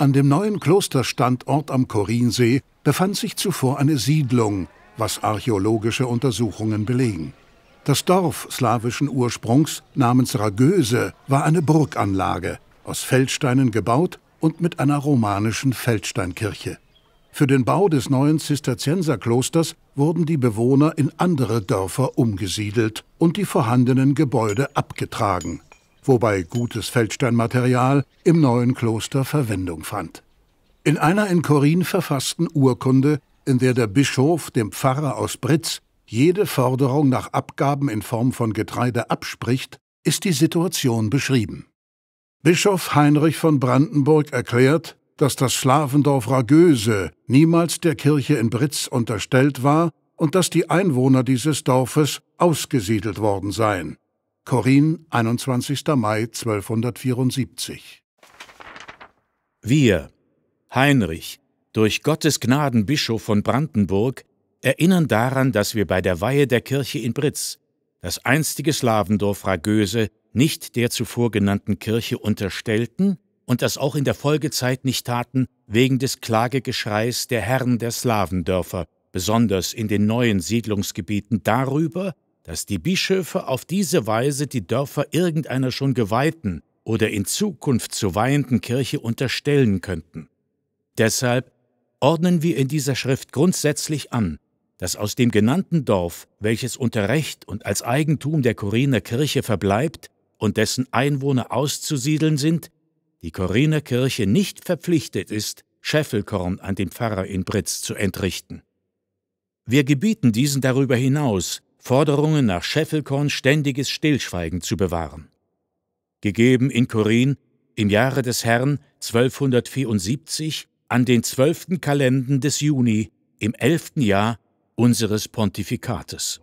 An dem neuen Klosterstandort am Korinsee befand sich zuvor eine Siedlung, was archäologische Untersuchungen belegen. Das Dorf slawischen Ursprungs namens Ragöse war eine Burganlage, aus Feldsteinen gebaut und mit einer romanischen Feldsteinkirche. Für den Bau des neuen Zisterzienserklosters wurden die Bewohner in andere Dörfer umgesiedelt und die vorhandenen Gebäude abgetragen wobei gutes Feldsteinmaterial im neuen Kloster Verwendung fand. In einer in Korin verfassten Urkunde, in der der Bischof dem Pfarrer aus Britz jede Forderung nach Abgaben in Form von Getreide abspricht, ist die Situation beschrieben. Bischof Heinrich von Brandenburg erklärt, dass das Schlafendorf Ragöse niemals der Kirche in Britz unterstellt war und dass die Einwohner dieses Dorfes ausgesiedelt worden seien. Korin, 21. Mai 1274. Wir, Heinrich, durch Gottes Gnaden Bischof von Brandenburg, erinnern daran, dass wir bei der Weihe der Kirche in Britz, das einstige Slavendorf Ragöse, nicht der zuvor genannten Kirche unterstellten und das auch in der Folgezeit nicht taten, wegen des Klagegeschreis der Herren der Slavendörfer, besonders in den neuen Siedlungsgebieten darüber, dass die Bischöfe auf diese Weise die Dörfer irgendeiner schon geweihten oder in Zukunft zu weihenden Kirche unterstellen könnten. Deshalb ordnen wir in dieser Schrift grundsätzlich an, dass aus dem genannten Dorf, welches unter Recht und als Eigentum der Koriner Kirche verbleibt und dessen Einwohner auszusiedeln sind, die Koriner Kirche nicht verpflichtet ist, Scheffelkorn an den Pfarrer in Britz zu entrichten. Wir gebieten diesen darüber hinaus, Forderungen nach Scheffelkorn ständiges Stillschweigen zu bewahren. Gegeben in Korin im Jahre des Herrn 1274 an den zwölften Kalenden des Juni im elften Jahr unseres Pontifikates.